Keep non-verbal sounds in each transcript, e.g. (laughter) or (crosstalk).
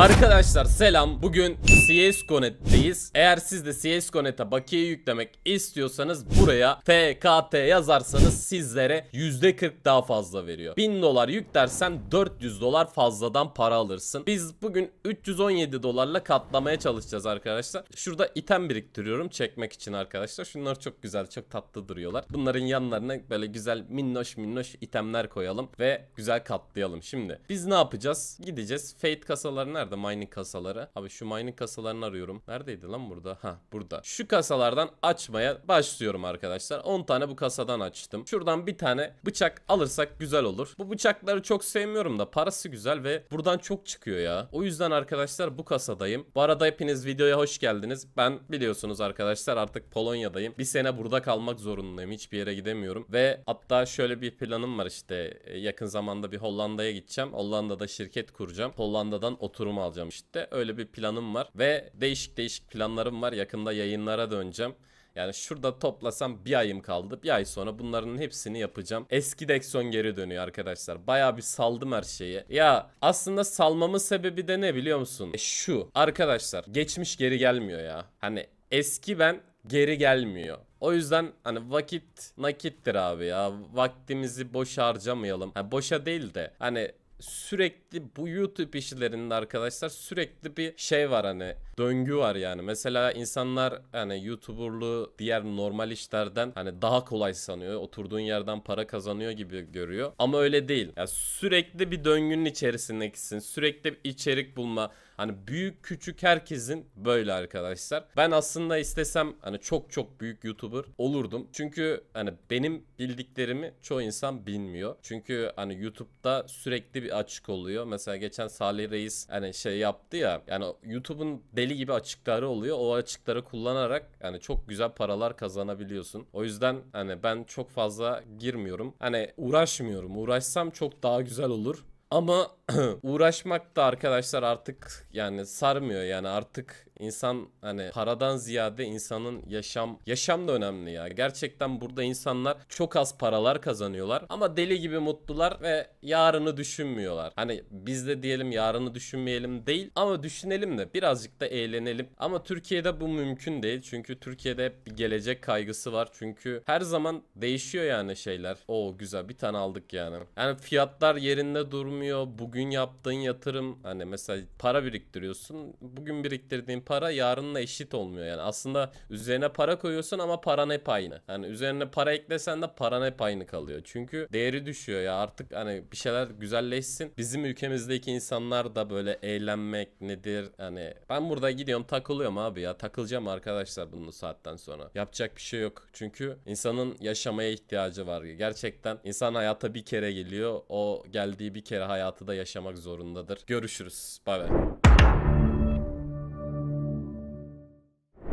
Arkadaşlar selam. Bugün CSGO.net'teyiz. Eğer siz de CSGO.net'e bakiye yüklemek istiyorsanız buraya FKT yazarsanız sizlere %40 daha fazla veriyor. 1000 dolar yüklersen 400 dolar fazladan para alırsın. Biz bugün 317 dolarla katlamaya çalışacağız arkadaşlar. Şurada item biriktiriyorum çekmek için arkadaşlar. Şunlar çok güzel, çok tatlı duruyorlar. Bunların yanlarına böyle güzel minnoş minnoş itemler koyalım ve güzel katlayalım. Şimdi biz ne yapacağız? Gideceğiz. Fate kasaları nerede? Nerede mining kasaları? Abi şu mining kasalarını arıyorum. Neredeydi lan burada? Ha burada. Şu kasalardan açmaya başlıyorum arkadaşlar. 10 tane bu kasadan açtım. Şuradan bir tane bıçak alırsak güzel olur. Bu bıçakları çok sevmiyorum da parası güzel ve buradan çok çıkıyor ya. O yüzden arkadaşlar bu kasadayım. Bu arada hepiniz videoya hoş geldiniz. Ben biliyorsunuz arkadaşlar artık Polonya'dayım. Bir sene burada kalmak zorundayım. Hiçbir yere gidemiyorum. Ve hatta şöyle bir planım var işte. Yakın zamanda bir Hollanda'ya gideceğim. Hollanda'da şirket kuracağım. Hollanda'dan oturum mı alacağım işte. Öyle bir planım var ve değişik değişik planlarım var. Yakında yayınlara döneceğim. Yani şurada toplasam bir ayım kaldı. Bir ay sonra bunların hepsini yapacağım. Eski Dexon geri dönüyor arkadaşlar. Baya bir saldım her şeyi. Ya aslında salmamın sebebi de ne biliyor musun? E şu arkadaşlar geçmiş geri gelmiyor ya. Hani eski ben geri gelmiyor. O yüzden hani vakit nakittir abi ya. Vaktimizi boş harcamayalım. Ha, boşa değil de hani sürekli bu YouTube işlerinde arkadaşlar sürekli bir şey var hani döngü var yani. Mesela insanlar hani YouTuber'lığı diğer normal işlerden hani daha kolay sanıyor. Oturduğun yerden para kazanıyor gibi görüyor. Ama öyle değil. Yani sürekli bir döngünün içerisindekisin. Sürekli bir içerik bulma. Hani büyük küçük herkesin böyle arkadaşlar. Ben aslında istesem hani çok çok büyük YouTuber olurdum. Çünkü hani benim bildiklerimi çoğu insan bilmiyor. Çünkü hani YouTube'da sürekli bir açık oluyor. Mesela geçen Salih Reis hani şey yaptı ya yani YouTube'un deli gibi açıkları oluyor. O açıkları kullanarak yani çok güzel paralar kazanabiliyorsun. O yüzden hani ben çok fazla girmiyorum. Hani uğraşmıyorum. Uğraşsam çok daha güzel olur. Ama (clears throat) uğraşmak da arkadaşlar artık yani sarmıyor yani artık insan hani paradan ziyade insanın yaşam yaşam da önemli ya. Gerçekten burada insanlar çok az paralar kazanıyorlar ama deli gibi mutlular ve yarını düşünmüyorlar. Hani biz de diyelim yarını düşünmeyelim değil ama düşünelim de birazcık da eğlenelim. Ama Türkiye'de bu mümkün değil. Çünkü Türkiye'de hep bir gelecek kaygısı var. Çünkü her zaman değişiyor yani şeyler. o güzel bir tane aldık yani. Yani fiyatlar yerinde durmuyor. Bugün bugün yaptığın yatırım hani mesela para biriktiriyorsun. Bugün biriktirdiğin para yarınla eşit olmuyor. Yani aslında üzerine para koyuyorsun ama paran hep aynı. Hani üzerine para eklesen de paran hep aynı kalıyor. Çünkü değeri düşüyor ya artık hani bir şeyler güzelleşsin. Bizim ülkemizdeki insanlar da böyle eğlenmek nedir hani ben burada gidiyorum takılıyorum abi ya takılacağım arkadaşlar bunu saatten sonra. Yapacak bir şey yok. Çünkü insanın yaşamaya ihtiyacı var. Gerçekten insan hayata bir kere geliyor. O geldiği bir kere hayatı da yaşamıyor yaşamak zorundadır. Görüşürüz. Bay bay.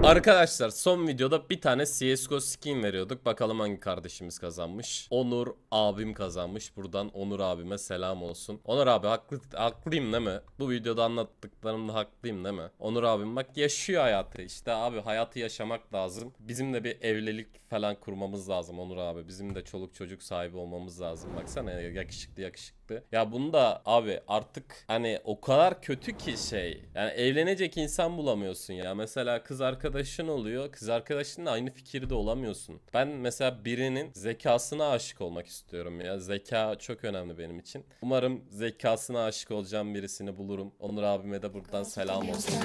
Arkadaşlar son videoda bir tane CSGO skin veriyorduk. Bakalım hangi kardeşimiz kazanmış. Onur abim kazanmış. Buradan Onur abime selam olsun. Onur abi haklı, haklıyım değil mi? Bu videoda anlattıklarımda haklıyım değil mi? Onur abim bak yaşıyor hayatı. İşte abi hayatı yaşamak lazım. Bizim de bir evlilik falan kurmamız lazım Onur abi. Bizim de çoluk çocuk sahibi olmamız lazım. Baksana yakışıklı yakışıklı çıktı. Ya bunu da abi artık hani o kadar kötü ki şey. Yani evlenecek insan bulamıyorsun ya. Mesela kız arkadaşın oluyor. Kız arkadaşınla aynı fikirde olamıyorsun. Ben mesela birinin zekasına aşık olmak istiyorum ya. Zeka çok önemli benim için. Umarım zekasına aşık olacağım birisini bulurum. Onur abime de buradan selam olsun.